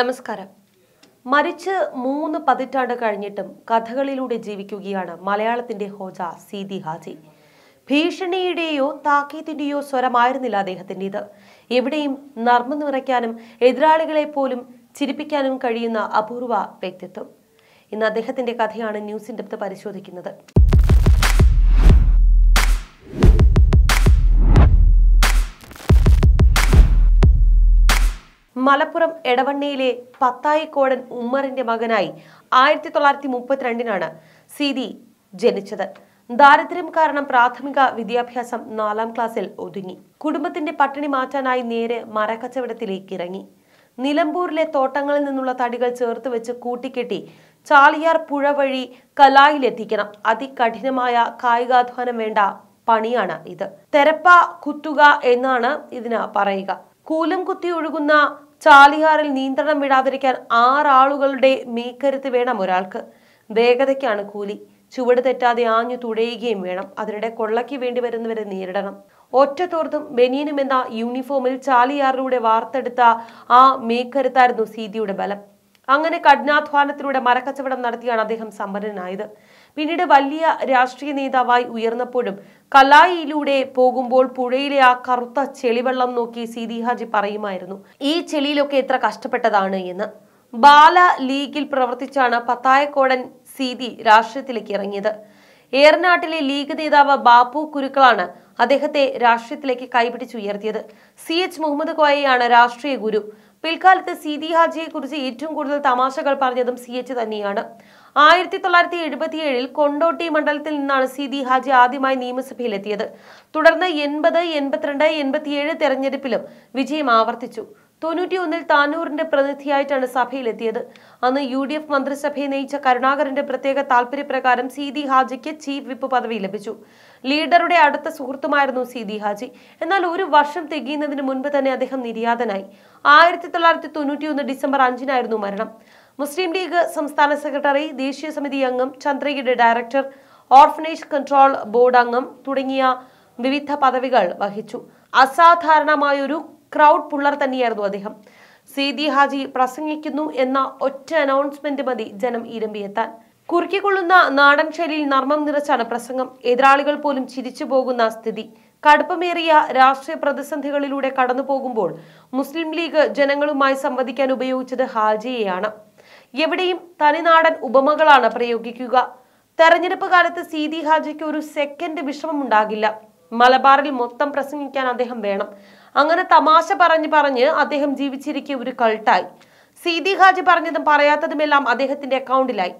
നമസ്കാരം മരിച്ച് മൂന്ന് പതിറ്റാണ്ട് കഴിഞ്ഞിട്ടും കഥകളിലൂടെ ജീവിക്കുകയാണ് മലയാളത്തിന്റെ ഹോജ സീതി ഹാജി ഭീഷണിയുടെയോ താക്കീത്തിന്റെയോ സ്വരമായിരുന്നില്ല ഇത് എവിടെയും നർമ്മ നിറയ്ക്കാനും എതിരാളികളെ പോലും ചിരിപ്പിക്കാനും കഴിയുന്ന അപൂർവ വ്യക്തിത്വം ഇന്ന് അദ്ദേഹത്തിന്റെ കഥയാണ് ന്യൂസിൻ്റെ അടുത്ത് പരിശോധിക്കുന്നത് മലപ്പുറം എടവണ്ണയിലെ പത്തായിക്കോടൻ ഉമ്മറിന്റെ മകനായി ആയിരത്തി തൊള്ളായിരത്തി മുപ്പത്തിരണ്ടിനാണ് സീതി ജനിച്ചത് ദാരിദ്ര്യം കാരണം പ്രാഥമിക വിദ്യാഭ്യാസം നാലാം ക്ലാസ്സിൽ ഒതുങ്ങി കുടുംബത്തിന്റെ പട്ടിണി മാറ്റാനായി നേരെ മരക്കച്ചവടത്തിലേക്ക് ഇറങ്ങി നിലമ്പൂരിലെ തോട്ടങ്ങളിൽ നിന്നുള്ള തടികൾ ചേർത്ത് വെച്ച് കൂട്ടിക്കെട്ടി ചാലിയാർ പുഴ വഴി കലായിലെത്തിക്കണം അതികഠിനമായ കായികാധ്വാനം വേണ്ട പണിയാണ് ഇത് തെരപ്പ കുത്തുക എന്നാണ് ഇതിന് പറയുക കൂലം കുത്തി ഒഴുകുന്ന ചാലിയാറിൽ നിയന്ത്രണം വിടാതിരിക്കാൻ ആറാളുകളുടെ മീക്കരുത്ത് വേണം ഒരാൾക്ക് വേഗതയ്ക്കാണ് കൂലി ചുവട് തെറ്റാതെ ആഞ്ഞു തുഴയുകയും വേണം അതിനിടെ കൊള്ളയ്ക്ക് വേണ്ടി വരുന്നവരെ നേരിടണം ഒറ്റത്തോർത്തും ബനിയനും എന്ന യൂണിഫോമിൽ ചാലിയാറിലൂടെ വാർത്തെടുത്ത ആ മീക്കരുത്തായിരുന്നു സീതിയുടെ ബലം അങ്ങനെ കഠിനാധ്വാനത്തിലൂടെ മരക്കച്ചവടം നടത്തിയാണ് അദ്ദേഹം സമ്പന്നനായത് പിന്നീട് വലിയ രാഷ്ട്രീയ നേതാവായി ഉയർന്നപ്പോഴും കലായിയിലൂടെ പോകുമ്പോൾ പുഴയിലെ ആ കറുത്ത ചെളിവെള്ളം നോക്കി സീതി ഹാജി പറയുമായിരുന്നു ഈ ചെളിയിലൊക്കെ എത്ര കഷ്ടപ്പെട്ടതാണ് എന്ന് ബാല ലീഗിൽ പ്രവർത്തിച്ചാണ് പത്തായക്കോടൻ സീതി രാഷ്ട്രീയത്തിലേക്ക് ഇറങ്ങിയത് ഏറനാട്ടിലെ ലീഗ് നേതാവ് ബാപ്പു കുരുക്കളാണ് അദ്ദേഹത്തെ രാഷ്ട്രീയത്തിലേക്ക് കൈപിടിച്ചുയർത്തിയത് സി എച്ച് മുഹമ്മദ് കോയയാണ് രാഷ്ട്രീയ ഗുരു പിൽക്കാലത്ത് സി ദി ഹാജിയെ കുറിച്ച് ഏറ്റവും കൂടുതൽ തമാശകൾ പറഞ്ഞതും സി എച്ച് തന്നെയാണ് ആയിരത്തി തൊള്ളായിരത്തി എഴുപത്തിയേഴിൽ കൊണ്ടോട്ടി മണ്ഡലത്തിൽ നിന്നാണ് സിദി ഹാജി ആദ്യമായി നിയമസഭയിലെത്തിയത് തുടർന്ന് എൺപത് എൺപത്തിരണ്ട് എൺപത്തിയേഴ് തെരഞ്ഞെടുപ്പിലും വിജയം ആവർത്തിച്ചു ഒന്നിൽ താനൂറിന്റെ പ്രതിനിധിയായിട്ടാണ് സഭയിലെത്തിയത് അന്ന് യു ഡി എഫ് മന്ത്രിസഭയെ നയിച്ച കരുണാകരന്റെ പ്രത്യേക താല്പര്യപ്രകാരം സി ദി ഹാജിക്ക് ചീഫ് വിപ്പ് പദവി ലഭിച്ചു ലീഡറുടെ അടുത്ത സുഹൃത്തുമായിരുന്നു സി ദി ഹാജി എന്നാൽ ഒരു വർഷം തികയുന്നതിന് മുൻപ് തന്നെ അദ്ദേഹം നിര്യാതനായി ആയിരത്തി തൊള്ളായിരത്തി ഒന്ന് ഡിസംബർ അഞ്ചിനായിരുന്നു മരണം മുസ്ലിം ലീഗ് സംസ്ഥാന സെക്രട്ടറി ദേശീയ സമിതി അംഗം ചന്ദ്രയുടെ ഡയറക്ടർ ഓർഫനേജ് കൺട്രോൾ ബോർഡ് അംഗം തുടങ്ങിയ വിവിധ പദവികൾ വഹിച്ചു അസാധാരണമായൊരു ക്രൗഡ് പുള്ളർ തന്നെയായിരുന്നു അദ്ദേഹം ദി ഹാജി പ്രസംഗിക്കുന്നു എന്ന ഒറ്റ അനൗൺസ്മെന്റ് മതി ജനം ഇരമ്പിയെത്താൻ കുറുക്കിക്കൊള്ളുന്ന നാടൻ ശൈലിയിൽ നർമ്മം നിറച്ചാണ് പ്രസംഗം എതിരാളികൾ പോലും ചിരിച്ചു പോകുന്ന സ്ഥിതി കടുപ്പമേറിയ രാഷ്ട്രീയ പ്രതിസന്ധികളിലൂടെ കടന്നു പോകുമ്പോൾ മുസ്ലിം ലീഗ് ജനങ്ങളുമായി സംവദിക്കാൻ ഉപയോഗിച്ചത് ഹാജിയെയാണ് എവിടെയും തനിനാടൻ ഉപമകളാണ് പ്രയോഗിക്കുക തെരഞ്ഞെടുപ്പ് കാലത്ത് സീതി ഹാജയ്ക്ക് ഒരു സെക്കൻഡ് ഉണ്ടാകില്ല മലബാറിൽ മൊത്തം പ്രസംഗിക്കാൻ അദ്ദേഹം വേണം അങ്ങനെ തമാശ പറഞ്ഞ് പറഞ്ഞ് അദ്ദേഹം ജീവിച്ചിരിക്കെ ഒരു കൾട്ടായി സീതി ഹാജി പറഞ്ഞതും പറയാത്തതുമെല്ലാം അദ്ദേഹത്തിന്റെ അക്കൗണ്ടിലായി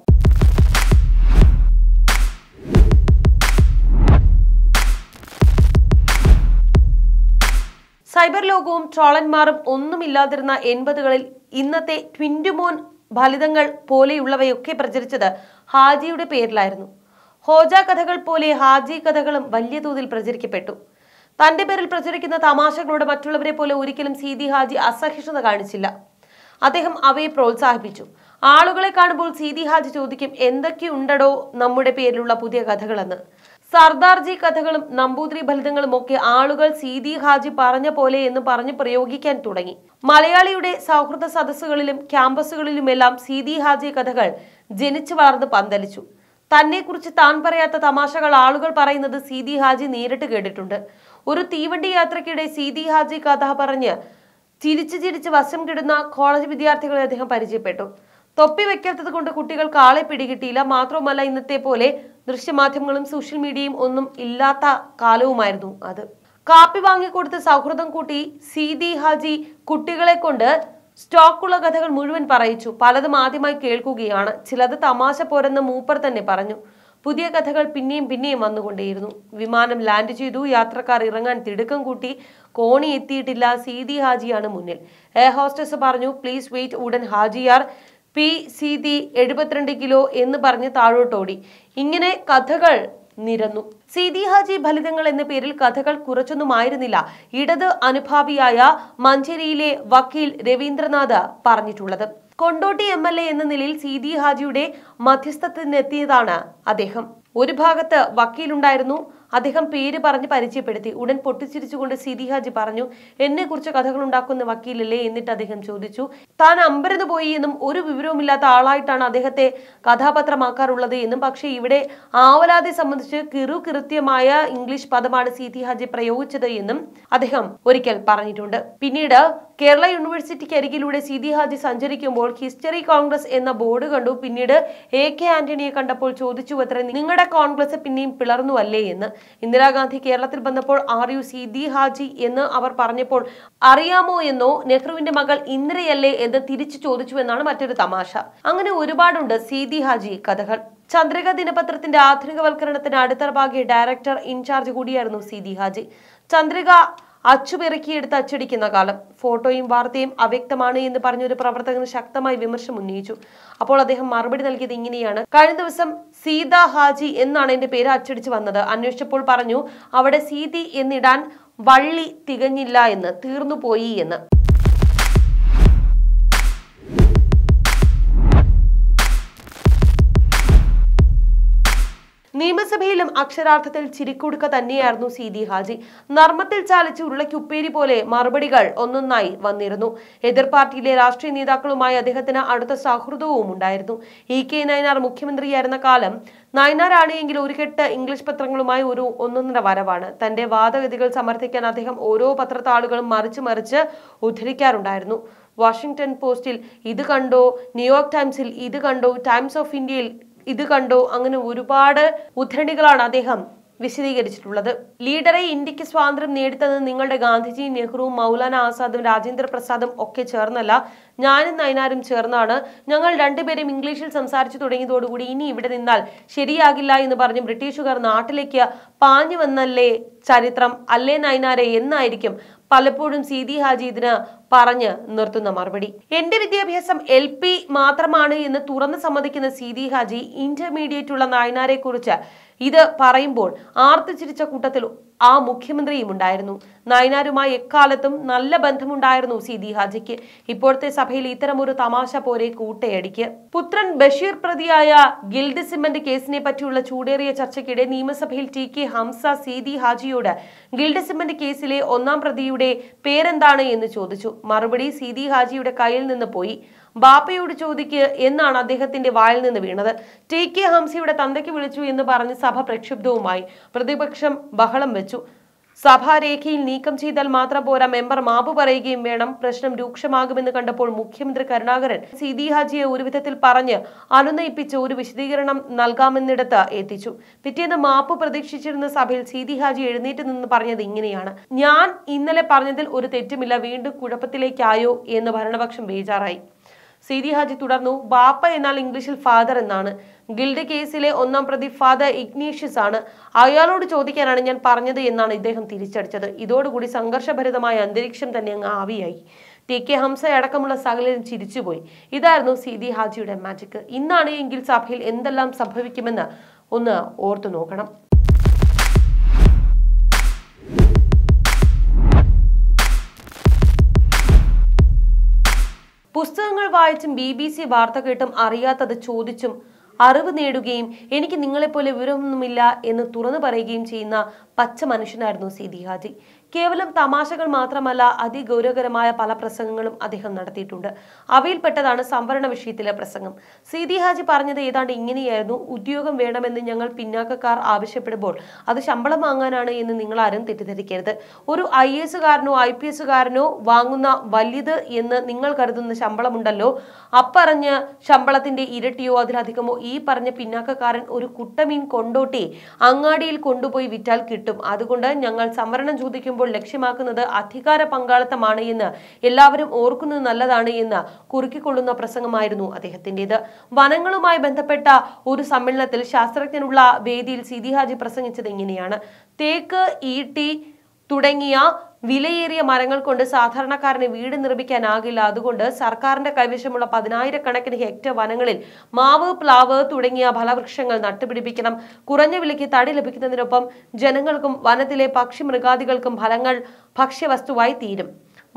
സൈബർ ലോകവും ട്രോളന്മാരും ഒന്നുമില്ലാതിരുന്ന എൺപതുകളിൽ ഇന്നത്തെ ട്വിൻഡുമോൻ ഫലിതങ്ങൾ പോലെയുള്ളവയൊക്കെ പ്രചരിച്ചത് ഹാജിയുടെ പേരിലായിരുന്നു ഹോജ കഥകൾ പോലെ ഹാജി കഥകളും വലിയ തോതിൽ പ്രചരിക്കപ്പെട്ടു തന്റെ പേരിൽ പ്രചരിക്കുന്ന തമാശകളോട് മറ്റുള്ളവരെ പോലെ ഒരിക്കലും സീതി ഹാജി അസഹിഷ്ണുത കാണിച്ചില്ല അദ്ദേഹം അവയെ പ്രോത്സാഹിപ്പിച്ചു ആളുകളെ കാണുമ്പോൾ സീതി ഹാജി ചോദിക്കും എന്തൊക്കെയുണ്ടടോ നമ്മുടെ പേരിലുള്ള പുതിയ കഥകളെന്ന് സർദാർജി കഥകളും നമ്പൂതിരി ഫലിതങ്ങളും ഒക്കെ ആളുകൾ സീതി ഹാജി പറഞ്ഞ പോലെ എന്ന് പറഞ്ഞ് പ്രയോഗിക്കാൻ തുടങ്ങി മലയാളിയുടെ സൗഹൃദ സദസ്സുകളിലും ക്യാമ്പസുകളിലുമെല്ലാം സീതി ഹാജി കഥകൾ ജനിച്ചു വളർന്ന് പന്തലിച്ചു തന്നെക്കുറിച്ച് താൻ പറയാത്ത തമാശകൾ ആളുകൾ പറയുന്നത് സീതി ഹാജി നേരിട്ട് കേട്ടിട്ടുണ്ട് ഒരു തീവണ്ടി യാത്രക്കിടെ സീതി ഹാജി കഥ പറഞ്ഞ് ചിരിച്ച് ചിരിച്ച് വശം കിടുന്ന കോളേജ് വിദ്യാർത്ഥികളെ അദ്ദേഹം പരിചയപ്പെട്ടു തൊപ്പി വെക്കാത്തത് കൊണ്ട് കുട്ടികൾക്ക് ആളെ പിടികിട്ടിയില്ല മാത്രവുമല്ല ഇന്നത്തെ പോലെ ദൃശ്യമാധ്യമങ്ങളും സോഷ്യൽ മീഡിയയും ഒന്നും ഇല്ലാത്ത കാലവുമായിരുന്നു അത് കാപ്പി വാങ്ങിക്കൊടുത്ത് സൗഹൃദം കൂട്ടി സീതി ഹാജി കുട്ടികളെ കൊണ്ട് സ്റ്റോക്കുള്ള കഥകൾ മുഴുവൻ പറയിച്ചു പലതും ആദ്യമായി കേൾക്കുകയാണ് ചിലത് തമാശ പോരെന്ന് മൂപ്പർ തന്നെ പറഞ്ഞു പുതിയ കഥകൾ പിന്നെയും പിന്നെയും വന്നുകൊണ്ടേയിരുന്നു വിമാനം ലാൻഡ് ചെയ്തു യാത്രക്കാർ ഇറങ്ങാൻ തിടുക്കം കൂട്ടി കോണി എത്തിയിട്ടില്ല സീതി ഹാജിയാണ് മുന്നിൽ എയർ ഹോസ്റ്റസ് പറഞ്ഞു പ്ലീസ് വെയിറ്റ് ഉടൻ ഹാജിയാർ പി സീതി എഴുപത്തിരണ്ട് കിലോ എന്ന് പറഞ്ഞ് താഴോട്ടോടി ഇങ്ങനെ കഥകൾ നിരന്നു സീതി ഹാജി ഫലിതങ്ങൾ എന്ന പേരിൽ കഥകൾ ആയിരുന്നില്ല ഇടത് അനുഭാവിയായ മഞ്ചേരിയിലെ വക്കീൽ രവീന്ദ്രനാഥ് പറഞ്ഞിട്ടുള്ളത് കൊണ്ടോട്ടി എം എൽ എ എന്ന നിലയിൽ സീതി ഹാജിയുടെ മധ്യസ്ഥത്തിനെത്തിയതാണ് അദ്ദേഹം ഒരു ഭാഗത്ത് വക്കീലുണ്ടായിരുന്നു അദ്ദേഹം പേര് പറഞ്ഞ് പരിചയപ്പെടുത്തി ഉടൻ പൊട്ടിച്ചിരിച്ചുകൊണ്ട് സിദി ഹാജി പറഞ്ഞു എന്നെക്കുറിച്ച് കഥകൾ ഉണ്ടാക്കുന്ന വക്കീലല്ലേ എന്നിട്ട് അദ്ദേഹം ചോദിച്ചു താൻ അമ്പരത് പോയി എന്നും ഒരു വിവരവുമില്ലാത്ത ആളായിട്ടാണ് അദ്ദേഹത്തെ കഥാപാത്രമാക്കാറുള്ളത് എന്നും പക്ഷേ ഇവിടെ ആവലാതെ സംബന്ധിച്ച് കിറു കൃത്യമായ ഇംഗ്ലീഷ് പദമാണ് സിദി ഹാജി പ്രയോഗിച്ചത് എന്നും അദ്ദേഹം ഒരിക്കൽ പറഞ്ഞിട്ടുണ്ട് പിന്നീട് കേരള യൂണിവേഴ്സിറ്റിക്ക് അരികിലൂടെ സിദി ഹാജി സഞ്ചരിക്കുമ്പോൾ ഹിസ്റ്ററി കോൺഗ്രസ് എന്ന ബോർഡ് കണ്ടു പിന്നീട് എ കെ ആന്റണിയെ കണ്ടപ്പോൾ ചോദിച്ചു അത്ര നിങ്ങളുടെ കോൺഗ്രസ് പിന്നെയും പിളർന്നു അല്ലേ എന്ന് ഇന്ദിരാഗാന്ധി കേരളത്തിൽ വന്നപ്പോൾ ആർ യു ദി ഹാജി എന്ന് അവർ പറഞ്ഞപ്പോൾ അറിയാമോ എന്നോ നെഹ്റുവിന്റെ മകൾ ഇന്ദിരയല്ലേ എന്ന് തിരിച്ചു ചോദിച്ചുവെന്നാണ് മറ്റൊരു തമാശ അങ്ങനെ ഒരുപാടുണ്ട് ദി ഹാജി കഥകൾ ചന്ദ്രിക ദിനപത്രത്തിന്റെ ആധുനികവൽക്കരണത്തിന് അടിത്തറ ഭാഗ്യ ഡയറക്ടർ ഇൻചാർജ് കൂടിയായിരുന്നു ദി ഹാജി ചന്ദ്രിക അച്ചുപിറക്കിയെടുത്ത് അച്ചടിക്കുന്ന കാലം ഫോട്ടോയും വാർത്തയും അവ്യക്തമാണ് എന്ന് പറഞ്ഞൊരു പ്രവർത്തകൻ ശക്തമായി വിമർശം ഉന്നയിച്ചു അപ്പോൾ അദ്ദേഹം മറുപടി നൽകിയത് ഇങ്ങനെയാണ് കഴിഞ്ഞ ദിവസം സീത ഹാജി എന്നാണ് എന്റെ പേര് അച്ചടിച്ചു വന്നത് അന്വേഷിച്ചപ്പോൾ പറഞ്ഞു അവിടെ സീതി എന്നിടാൻ വള്ളി തികഞ്ഞില്ല എന്ന് തീർന്നുപോയി എന്ന് നിയമസഭയിലും അക്ഷരാർത്ഥത്തിൽ ചിരിക്കുടുക്ക തന്നെയായിരുന്നു സീതി ഹാജി നർമ്മത്തിൽ ചാലിച്ച് ഉരുളയ്ക്കുപ്പേരി പോലെ മറുപടികൾ ഒന്നൊന്നായി വന്നിരുന്നു എതിർ പാർട്ടിയിലെ രാഷ്ട്രീയ നേതാക്കളുമായി അദ്ദേഹത്തിന് അടുത്ത സൗഹൃദവും ഉണ്ടായിരുന്നു ഇ കെ നയനാർ മുഖ്യമന്ത്രിയായിരുന്ന കാലം നയനാരാണെങ്കിൽ ഒരു കെട്ട് ഇംഗ്ലീഷ് പത്രങ്ങളുമായി ഒരു ഒന്നൊന്നര വരവാണ് തന്റെ വാദഗതികൾ സമർത്ഥിക്കാൻ അദ്ദേഹം ഓരോ പത്രത്താളുകളും മറിച്ച് മറിച്ച് ഉദ്ധരിക്കാറുണ്ടായിരുന്നു വാഷിംഗ്ടൺ പോസ്റ്റിൽ ഇത് കണ്ടോ ന്യൂയോർക്ക് ടൈംസിൽ ഇത് കണ്ടോ ടൈംസ് ഓഫ് ഇന്ത്യയിൽ ഇത് കണ്ടോ അങ്ങനെ ഒരുപാട് ഉദ്ധരണികളാണ് അദ്ദേഹം വിശദീകരിച്ചിട്ടുള്ളത് ലീഡറെ ഇന്ത്യക്ക് സ്വാതന്ത്ര്യം നേടിത്തത് നിങ്ങളുടെ ഗാന്ധിജി നെഹ്റു മൗലാന ആസാദും രാജേന്ദ്ര പ്രസാദും ഒക്കെ ചേർന്നല്ല ഞാനും നയനാരും ചേർന്നാണ് ഞങ്ങൾ രണ്ടുപേരും ഇംഗ്ലീഷിൽ സംസാരിച്ചു തുടങ്ങിയതോടുകൂടി ഇനി ഇവിടെ നിന്നാൽ ശരിയാകില്ല എന്ന് പറഞ്ഞ് ബ്രിട്ടീഷുകാർ നാട്ടിലേക്ക് പാഞ്ഞു വന്നല്ലേ ചരിത്രം അല്ലേ നയനാരെ എന്നായിരിക്കും പലപ്പോഴും സി ഹാജി ഇതിന് പറഞ്ഞ് നിർത്തുന്ന മറുപടി എന്റെ വിദ്യാഭ്യാസം എൽ മാത്രമാണ് എന്ന് തുറന്ന് സമ്മതിക്കുന്ന സീതി ഹാജി ഇന്റർമീഡിയറ്റ് ഉള്ള നായനാരെ കുറിച്ച് ഇത് പറയുമ്പോൾ ആർത്തിച്ചിരിച്ച കൂട്ടത്തിൽ ആ മുഖ്യമന്ത്രിയും ഉണ്ടായിരുന്നു നയനാരുമായി എക്കാലത്തും നല്ല ബന്ധമുണ്ടായിരുന്നു സി ദി ഹാജിക്ക് ഇപ്പോഴത്തെ സഭയിൽ ഒരു തമാശ പോരെ കൂട്ടയടിക്ക് പുത്രൻ ബഷീർ പ്രതിയായ ഗിൽഡ് സിമന്റ് കേസിനെ പറ്റിയുള്ള ചൂടേറിയ ചർച്ചയ്ക്കിടെ നിയമസഭയിൽ T K Hamsa Seethi ഹാജിയോട് ഗിൽഡ് സിമന്റ് കേസിലെ ഒന്നാം പ്രതിയുടെ പേരെന്താണ് എന്ന് ചോദിച്ചു മറുപടി സി ദി ഹാജിയുടെ കയ്യിൽ നിന്ന് പോയി ബാപ്പയോട് ചോദിക്ക് എന്നാണ് അദ്ദേഹത്തിന്റെ വായിൽ നിന്ന് വീണത് ടി കെ ഹംസിയുടെ തന്തയ്ക്ക് വിളിച്ചു എന്ന് പറഞ്ഞ് സഭ പ്രക്ഷുബ്ധവുമായി പ്രതിപക്ഷം ബഹളം വെച്ചു സഭാരേഖയിൽ നീക്കം ചെയ്താൽ മാത്രം പോരാ മെമ്പർ മാപ്പ് പറയുകയും വേണം പ്രശ്നം രൂക്ഷമാകുമെന്ന് കണ്ടപ്പോൾ മുഖ്യമന്ത്രി കരുണാകരൻ സിദി ഹാജിയെ ഒരുവിധത്തിൽ പറഞ്ഞ് അനുനയിപ്പിച്ച് ഒരു വിശദീകരണം നൽകാമെന്നിടത്ത് എത്തിച്ചു പിറ്റേന്ന് മാപ്പ് പ്രതീക്ഷിച്ചിരുന്ന സഭയിൽ സിദി ഹാജി എഴുന്നേറ്റ് നിന്ന് പറഞ്ഞത് ഇങ്ങനെയാണ് ഞാൻ ഇന്നലെ പറഞ്ഞതിൽ ഒരു തെറ്റുമില്ല വീണ്ടും കുഴപ്പത്തിലേക്കായോ എന്ന് ഭരണപക്ഷം ബേജാറായി സീതി ഹാജി തുടർന്നു ബാപ്പ എന്നാൽ ഇംഗ്ലീഷിൽ ഫാദർ എന്നാണ് ഗിൽഡ് കേസിലെ ഒന്നാം പ്രതി ഫാദർ ഇഗ്നീഷ്യസ് ആണ് അയാളോട് ചോദിക്കാനാണ് ഞാൻ പറഞ്ഞത് എന്നാണ് ഇദ്ദേഹം തിരിച്ചടിച്ചത് ഇതോടുകൂടി സംഘർഷഭരിതമായ അന്തരീക്ഷം തന്നെ അങ്ങ് ആവിയായി ടി കെ ഹംസ അടക്കമുള്ള സകലരും ചിരിച്ചുപോയി ഇതായിരുന്നു സീതി ഹാജിയുടെ മാജിക് ഇന്നാണ് എങ്കിൽ സഭയിൽ എന്തെല്ലാം സംഭവിക്കുമെന്ന് ഒന്ന് ഓർത്തു നോക്കണം പുസ്തകങ്ങൾ വായിച്ചും ബി ബി സി വാർത്ത കേട്ടും അറിയാത്തത് ചോദിച്ചും അറിവ് നേടുകയും എനിക്ക് നിങ്ങളെപ്പോലെ വിവരമൊന്നുമില്ല എന്ന് തുറന്നു പറയുകയും ചെയ്യുന്ന പച്ച മനുഷ്യനായിരുന്നു സി ദിഹാജി കേവലം തമാശകൾ മാത്രമല്ല അതിഗൗരവകരമായ പല പ്രസംഗങ്ങളും അദ്ദേഹം നടത്തിയിട്ടുണ്ട് അവയിൽപ്പെട്ടതാണ് സംവരണ വിഷയത്തിലെ പ്രസംഗം സീതി ഹാജി പറഞ്ഞത് ഏതാണ്ട് ഇങ്ങനെയായിരുന്നു ഉദ്യോഗം വേണമെന്ന് ഞങ്ങൾ പിന്നാക്കക്കാർ ആവശ്യപ്പെടുമ്പോൾ അത് ശമ്പളം വാങ്ങാനാണ് എന്ന് നിങ്ങൾ ആരും തെറ്റിദ്ധരിക്കരുത് ഒരു ഐ കാരനോ ഐ പി എസുകാരനോ വാങ്ങുന്ന വലിയത് എന്ന് നിങ്ങൾ കരുതുന്ന ശമ്പളമുണ്ടല്ലോ അപ്പറഞ്ഞ ശമ്പളത്തിന്റെ ഇരട്ടിയോ അതിലധികമോ ഈ പറഞ്ഞ പിന്നാക്കക്കാരൻ ഒരു കുട്ടമീൻ കൊണ്ടോട്ടി അങ്ങാടിയിൽ കൊണ്ടുപോയി വിറ്റാൽ കിട്ടും അതുകൊണ്ട് ഞങ്ങൾ സംവരണം ചോദിക്കുമ്പോൾ പറയുമ്പോൾ ലക്ഷ്യമാക്കുന്നത് അധികാര പങ്കാളിത്തമാണ് എന്ന് എല്ലാവരും ഓർക്കുന്നത് നല്ലതാണ് എന്ന് കുറുക്കിക്കൊള്ളുന്ന പ്രസംഗമായിരുന്നു അദ്ദേഹത്തിൻ്റെത് വനങ്ങളുമായി ബന്ധപ്പെട്ട ഒരു സമ്മേളനത്തിൽ ശാസ്ത്രജ്ഞനുള്ള വേദിയിൽ സിദി ഹാജി പ്രസംഗിച്ചത് ഇങ്ങനെയാണ് തേക്ക് ഈട്ടി തുടങ്ങിയ വിലയേറിയ മരങ്ങൾ കൊണ്ട് സാധാരണക്കാരന് വീട് നിർമ്മിക്കാനാകില്ല അതുകൊണ്ട് സർക്കാരിന്റെ കൈവശമുള്ള പതിനായിരക്കണക്കിന് ഹെക്ടർ വനങ്ങളിൽ മാവ് പ്ലാവ് തുടങ്ങിയ ഫലവൃക്ഷങ്ങൾ നട്ടുപിടിപ്പിക്കണം കുറഞ്ഞ വിലയ്ക്ക് തടി ലഭിക്കുന്നതിനൊപ്പം ജനങ്ങൾക്കും വനത്തിലെ പക്ഷി മൃഗാദികൾക്കും ഫലങ്ങൾ ഭക്ഷ്യവസ്തുവായി തീരും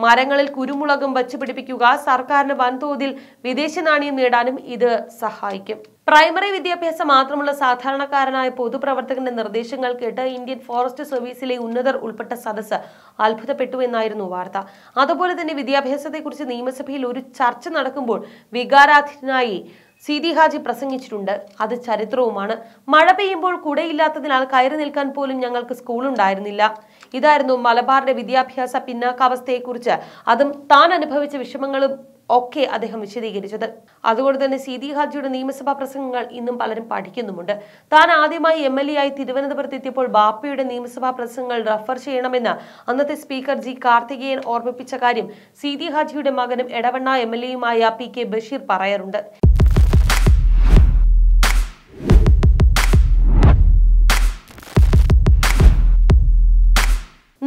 മരങ്ങളിൽ കുരുമുളകും വച്ചു പിടിപ്പിക്കുക സർക്കാരിന് വൻതോതിൽ വിദേശ നാണയം നേടാനും ഇത് സഹായിക്കും പ്രൈമറി വിദ്യാഭ്യാസം മാത്രമുള്ള സാധാരണക്കാരനായ പൊതുപ്രവർത്തകന്റെ നിർദ്ദേശങ്ങൾ കേട്ട് ഇന്ത്യൻ ഫോറസ്റ്റ് സർവീസിലെ ഉന്നതർ ഉൾപ്പെട്ട സദസ്സ് അത്ഭുതപ്പെട്ടു എന്നായിരുന്നു വാർത്ത അതുപോലെ തന്നെ വിദ്യാഭ്യാസത്തെക്കുറിച്ച് നിയമസഭയിൽ ഒരു ചർച്ച നടക്കുമ്പോൾ വികാരാധീനായി സീതി ഹാജി പ്രസംഗിച്ചിട്ടുണ്ട് അത് ചരിത്രവുമാണ് മഴ പെയ്യുമ്പോൾ കുടയില്ലാത്തതിനാൽ കയറി നിൽക്കാൻ പോലും ഞങ്ങൾക്ക് സ്കൂളുണ്ടായിരുന്നില്ല ഇതായിരുന്നു മലബാറിന്റെ വിദ്യാഭ്യാസ പിന്നാക്കാവസ്ഥയെക്കുറിച്ച് അതും താൻ അനുഭവിച്ച വിഷമങ്ങളും ഒക്കെ അദ്ദേഹം വിശദീകരിച്ചത് അതുകൊണ്ട് തന്നെ സീതി ഹാജിയുടെ നിയമസഭാ പ്രസംഗങ്ങൾ ഇന്നും പലരും പഠിക്കുന്നുമുണ്ട് താൻ ആദ്യമായി എം എൽ എ ആയി തിരുവനന്തപുരത്ത് എത്തിയപ്പോൾ ബാപ്പയുടെ നിയമസഭാ പ്രസംഗങ്ങൾ റഫർ ചെയ്യണമെന്ന് അന്നത്തെ സ്പീക്കർ ജി കാർത്തികേയൻ ഓർമ്മിപ്പിച്ച കാര്യം സീതി ഹാജിയുടെ മകനും എടവണ്ണ എം എൽ എയുമായ പി കെ ബഷീർ പറയാറുണ്ട്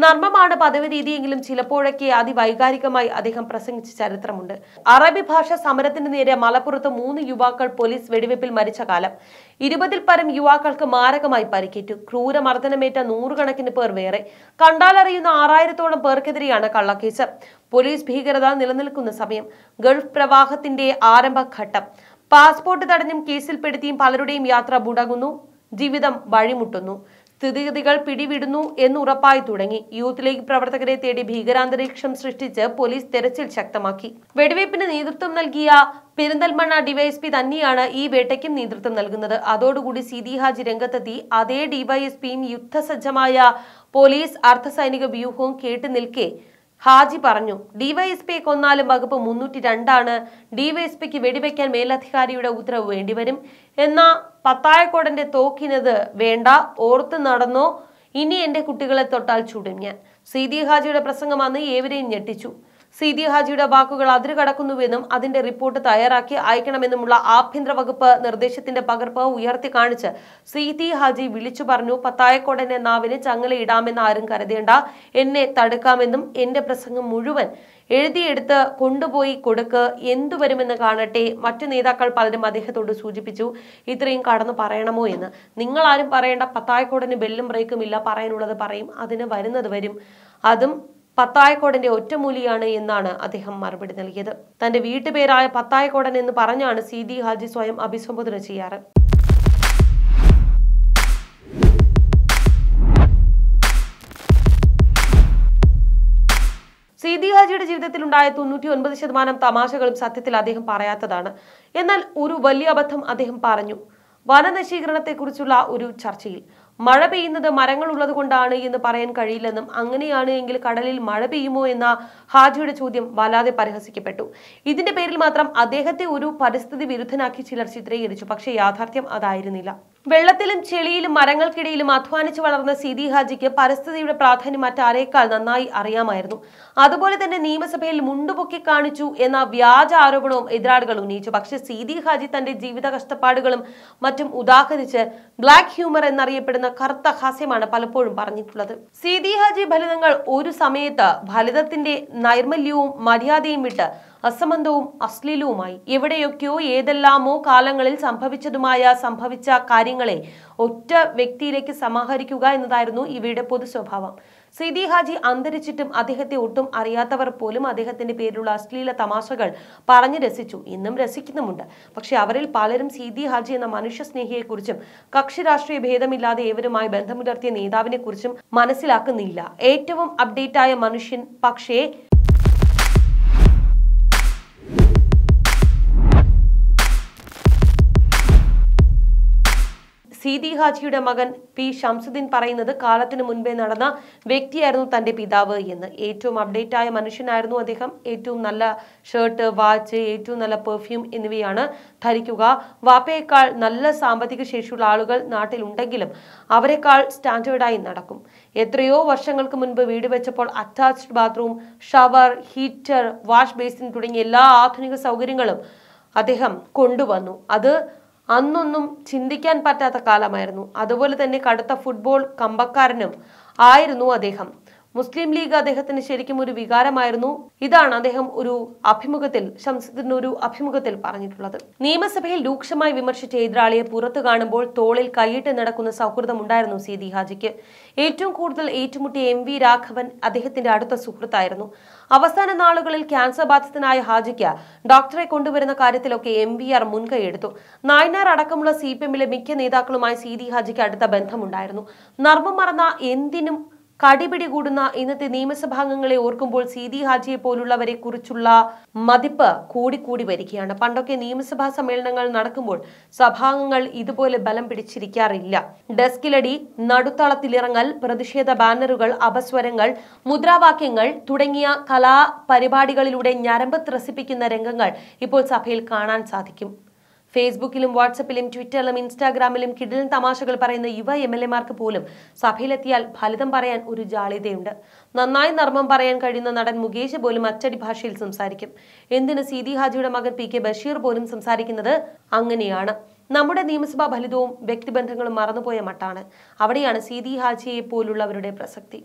നർമ്മമാണ് പദവി രീതിയെങ്കിലും ചിലപ്പോഴൊക്കെ അതിവൈകാരികമായി അദ്ദേഹം പ്രസംഗിച്ച ചരിത്രമുണ്ട് അറബി ഭാഷ സമരത്തിന് നേരെ മലപ്പുറത്ത് മൂന്ന് യുവാക്കൾ പോലീസ് വെടിവെപ്പിൽ മരിച്ച കാലം ഇരുപതിൽ പരം യുവാക്കൾക്ക് മാരകമായി പരിക്കേറ്റു ക്രൂരമർദ്ദനമേറ്റ നൂറുകണക്കിന് പേർ വേറെ കണ്ടാലറിയുന്ന ആറായിരത്തോളം പേർക്കെതിരെയാണ് കള്ളക്കേസ് പോലീസ് ഭീകരത നിലനിൽക്കുന്ന സമയം ഗൾഫ് പ്രവാഹത്തിന്റെ ആരംഭഘട്ടം പാസ്പോർട്ട് തടഞ്ഞും കേസിൽപ്പെടുത്തിയും പലരുടെയും യാത്ര മുടങ്ങുന്നു ജീവിതം വഴിമുട്ടുന്നു സ്ഥിതിഗതികൾ പിടിവിടുന്നു എന്നുറപ്പായി തുടങ്ങി യൂത്ത് ലീഗ് പ്രവർത്തകരെ തേടി ഭീകരാന്തരീക്ഷം സൃഷ്ടിച്ച് പോലീസ് തെരച്ചിൽ ശക്തമാക്കി വെടിവയ്പ്പിന് നേതൃത്വം നൽകിയ പെരിന്തൽമണ്ണ ഡിവൈഎസ്പി തന്നെയാണ് ഈ വേട്ടയ്ക്കും നേതൃത്വം നൽകുന്നത് അതോടുകൂടി സിദി ഹാജി രംഗത്തെത്തി അതേ ഡിവൈഎസ്പിയും യുദ്ധസജ്ജമായ പോലീസ് അർദ്ധസൈനിക വ്യൂഹവും കേട്ടുനിൽക്കെ ഹാജി പറഞ്ഞു ഡിവൈഎസ്പിയെ കൊന്നാലും വകുപ്പ് മുന്നൂറ്റി രണ്ടാണ് ഡിവൈഎസ്പിക്ക് വെടിവെക്കാൻ മേലധികാരിയുടെ ഉത്തരവ് വേണ്ടിവരും എന്നാ പത്തായക്കോടന്റെ തോക്കിനത് വേണ്ട ഓർത്ത് നടന്നോ ഇനി എന്റെ കുട്ടികളെ തൊട്ടാൽ ചൂടും ഞാൻ സീതി ഹാജിയുടെ പ്രസംഗം അന്ന് ഏവരെയും ഞെട്ടിച്ചു സീതി ഹാജിയുടെ വാക്കുകൾ അതിരുകടക്കുന്നുവെന്നും അതിന്റെ റിപ്പോർട്ട് തയ്യാറാക്കി അയക്കണമെന്നുമുള്ള ആഭ്യന്തര വകുപ്പ് നിർദ്ദേശത്തിന്റെ പകർപ്പ് ഉയർത്തി കാണിച്ച് സീതി ഹാജി വിളിച്ചു പറഞ്ഞു പത്തായക്കോടന്റെ നാവിന് ചങ്ങലയിടാമെന്ന് ആരും കരുതേണ്ട എന്നെ തടുക്കാമെന്നും എന്റെ പ്രസംഗം മുഴുവൻ എഴുതിയെടുത്ത് കൊണ്ടുപോയി കൊടുക്ക് എന്തു വരുമെന്ന് കാണട്ടെ മറ്റു നേതാക്കൾ പലരും അദ്ദേഹത്തോട് സൂചിപ്പിച്ചു ഇത്രയും കടന്നു പറയണമോ എന്ന് നിങ്ങൾ ആരും പറയേണ്ട പത്തായക്കോടന് ബെല്ലും ബ്രേക്കും ഇല്ല പറയാനുള്ളത് പറയും അതിന് വരുന്നത് വരും അതും പത്തായക്കോടന്റെ ഒറ്റമൂലിയാണ് എന്നാണ് അദ്ദേഹം മറുപടി നൽകിയത് തന്റെ വീട്ടുപേരായ പത്തായക്കോടൻ എന്ന് പറഞ്ഞാണ് ദി ഹാജി സ്വയം അഭിസംബോധന ചെയ്യാറ് ദി ഹാജിയുടെ ഉണ്ടായ തൊണ്ണൂറ്റി ഒൻപത് ശതമാനം തമാശകളും സത്യത്തിൽ അദ്ദേഹം പറയാത്തതാണ് എന്നാൽ ഒരു വലിയ അബദ്ധം അദ്ദേഹം പറഞ്ഞു വനനശീകരണത്തെക്കുറിച്ചുള്ള ഒരു ചർച്ചയിൽ മഴ പെയ്യുന്നത് മരങ്ങൾ ഉള്ളതുകൊണ്ടാണ് എന്ന് പറയാൻ കഴിയില്ലെന്നും അങ്ങനെയാണ് എങ്കിൽ കടലിൽ മഴ പെയ്യുമോ എന്ന ഹാജിയുടെ ചോദ്യം വല്ലാതെ പരിഹസിക്കപ്പെട്ടു ഇതിന്റെ പേരിൽ മാത്രം അദ്ദേഹത്തെ ഒരു പരിസ്ഥിതി വിരുദ്ധനാക്കി ചിലർ ചിത്രീകരിച്ചു പക്ഷേ യാഥാർത്ഥ്യം അതായിരുന്നില്ല വെള്ളത്തിലും ചെളിയിലും മരങ്ങൾക്കിടയിലും അധ്വാനിച്ചു വളർന്ന സിദി ഹാജിക്ക് പരിസ്ഥിതിയുടെ പ്രാധാന്യം മറ്റാരേക്കാൾ നന്നായി അറിയാമായിരുന്നു അതുപോലെ തന്നെ നിയമസഭയിൽ മുണ്ടുപൊക്കി കാണിച്ചു എന്ന വ്യാജ ആരോപണവും എതിരാളികൾ ഉന്നയിച്ചു പക്ഷേ സിദി ഹാജി തന്റെ ജീവിത കഷ്ടപ്പാടുകളും മറ്റും ഉദാഹരിച്ച് ബ്ലാക്ക് ഹ്യൂമർ എന്നറിയപ്പെടുന്ന കറുത്ത ഹാസ്യമാണ് പലപ്പോഴും പറഞ്ഞിട്ടുള്ളത് സിദി ഹാജി ഫലിതങ്ങൾ ഒരു സമയത്ത് ഫലിതത്തിന്റെ നൈർമല്യവും മര്യാദയും വിട്ട് അസംബന്ധവും അശ്ലീലവുമായി എവിടെയൊക്കെയോ ഏതെല്ലാമോ കാലങ്ങളിൽ സംഭവിച്ചതുമായ സംഭവിച്ച കാര്യങ്ങളെ ഒറ്റ വ്യക്തിയിലേക്ക് സമാഹരിക്കുക എന്നതായിരുന്നു ഇവയുടെ പൊതു സ്വഭാവം സിദി ഹാജി അന്തരിച്ചിട്ടും അദ്ദേഹത്തെ ഒട്ടും അറിയാത്തവർ പോലും അദ്ദേഹത്തിന്റെ പേരിലുള്ള അശ്ലീല തമാശകൾ പറഞ്ഞു രസിച്ചു ഇന്നും രസിക്കുന്നുമുണ്ട് പക്ഷെ അവരിൽ പലരും സിദി ഹാജി എന്ന മനുഷ്യ സ്നേഹിയെക്കുറിച്ചും കക്ഷി രാഷ്ട്രീയ ഭേദമില്ലാതെ ഏവരുമായി ബന്ധമുലർത്തിയ നേതാവിനെ കുറിച്ചും മനസ്സിലാക്കുന്നില്ല ഏറ്റവും അപ്ഡേറ്റായ മനുഷ്യൻ പക്ഷേ ദി ഹാജിയുടെ മകൻ പി ഷംസുദ്ദീൻ പറയുന്നത് കാലത്തിനു മുൻപേ നടന്ന വ്യക്തിയായിരുന്നു തന്റെ പിതാവ് എന്ന് ഏറ്റവും അപ്ഡേറ്റ് ആയ മനുഷ്യനായിരുന്നു അദ്ദേഹം ഏറ്റവും നല്ല ഷർട്ട് വാച്ച് ഏറ്റവും നല്ല പെർഫ്യൂം എന്നിവയാണ് ധരിക്കുക വാപ്പയേക്കാൾ നല്ല സാമ്പത്തിക ശേഷിയുള്ള ആളുകൾ നാട്ടിലുണ്ടെങ്കിലും അവരെക്കാൾ സ്റ്റാൻഡേർഡായി നടക്കും എത്രയോ വർഷങ്ങൾക്ക് മുൻപ് വീട് വെച്ചപ്പോൾ attached bathroom shower heater wash basin തുടങ്ങിയ എല്ലാ ആധുനിക സൗകര്യങ്ങളും അദ്ദേഹം കൊണ്ടുവന്നു അത് അന്നൊന്നും ചിന്തിക്കാൻ പറ്റാത്ത കാലമായിരുന്നു അതുപോലെ തന്നെ കടുത്ത ഫുട്ബോൾ കമ്പക്കാരനും ആയിരുന്നു അദ്ദേഹം മുസ്ലിം ലീഗ് അദ്ദേഹത്തിന് ശരിക്കും ഒരു വികാരമായിരുന്നു ഇതാണ് അദ്ദേഹം ഒരു അഭിമുഖത്തിൽ ശംസദിന് ഒരു അഭിമുഖത്തിൽ പറഞ്ഞിട്ടുള്ളത് നിയമസഭയിൽ രൂക്ഷമായി വിമർശിച്ച എതിരാളിയെ പുറത്തു കാണുമ്പോൾ തോളിൽ കൈയിട്ട് നടക്കുന്ന സൗഹൃദം സി ദി ഹാജിക്ക് ഏറ്റവും കൂടുതൽ ഏറ്റുമുട്ടിയ എം വി രാഘവൻ അദ്ദേഹത്തിന്റെ അടുത്ത സുഹൃത്തായിരുന്നു അവസാന നാളുകളിൽ ക്യാൻസർ ബാധിതനായ ഹാജിക്ക് ഡോക്ടറെ കൊണ്ടുവരുന്ന കാര്യത്തിലൊക്കെ എം വി ആർ മുൻകൈയെടുത്തു നായനാർ അടക്കമുള്ള സി പി എമ്മിലെ മിക്ക നേതാക്കളുമായി ദി ഹാജിക്ക് അടുത്ത ബന്ധമുണ്ടായിരുന്നു നർമ്മം മറന്ന എന്തിനും കടിപിടി കൂടുന്ന ഇന്നത്തെ നിയമസഭാംഗങ്ങളെ ഓർക്കുമ്പോൾ സി ഡി ഹാജിയെ പോലുള്ളവരെ കുറിച്ചുള്ള മതിപ്പ് കൂടിക്കൂടി വരികയാണ് പണ്ടൊക്കെ നിയമസഭാ സമ്മേളനങ്ങൾ നടക്കുമ്പോൾ സഭാംഗങ്ങൾ ഇതുപോലെ ബലം പിടിച്ചിരിക്കാറില്ല ഡെസ്കിലടി നടുത്തളത്തിലിറങ്ങൽ പ്രതിഷേധ ബാനറുകൾ അപസ്വരങ്ങൾ മുദ്രാവാക്യങ്ങൾ തുടങ്ങിയ കലാപരിപാടികളിലൂടെ ഞരമ്പ് ത്രസിപ്പിക്കുന്ന രംഗങ്ങൾ ഇപ്പോൾ സഭയിൽ കാണാൻ സാധിക്കും ഫേസ്ബുക്കിലും വാട്സപ്പിലും ട്വിറ്ററിലും ഇൻസ്റ്റാഗ്രാമിലും കിടിലും തമാശകൾ പറയുന്ന യുവ എം എൽ എമാർക്ക് പോലും സഭയിലെത്തിയാൽ ഫലിതം പറയാൻ ഒരു ജാളിതയുണ്ട് നന്നായി നർമ്മം പറയാൻ കഴിയുന്ന നടൻ മുകേഷ് പോലും അച്ചടി ഭാഷയിൽ സംസാരിക്കും എന്തിന് സീതി ഹാജിയുടെ മകൻ പി കെ ബഷീർ പോലും സംസാരിക്കുന്നത് അങ്ങനെയാണ് നമ്മുടെ നിയമസഭാ ഫലിതവും വ്യക്തിബന്ധങ്ങളും മറന്നുപോയ മട്ടാണ് അവിടെയാണ് സീതി ഹാജിയെ പോലുള്ളവരുടെ പ്രസക്തി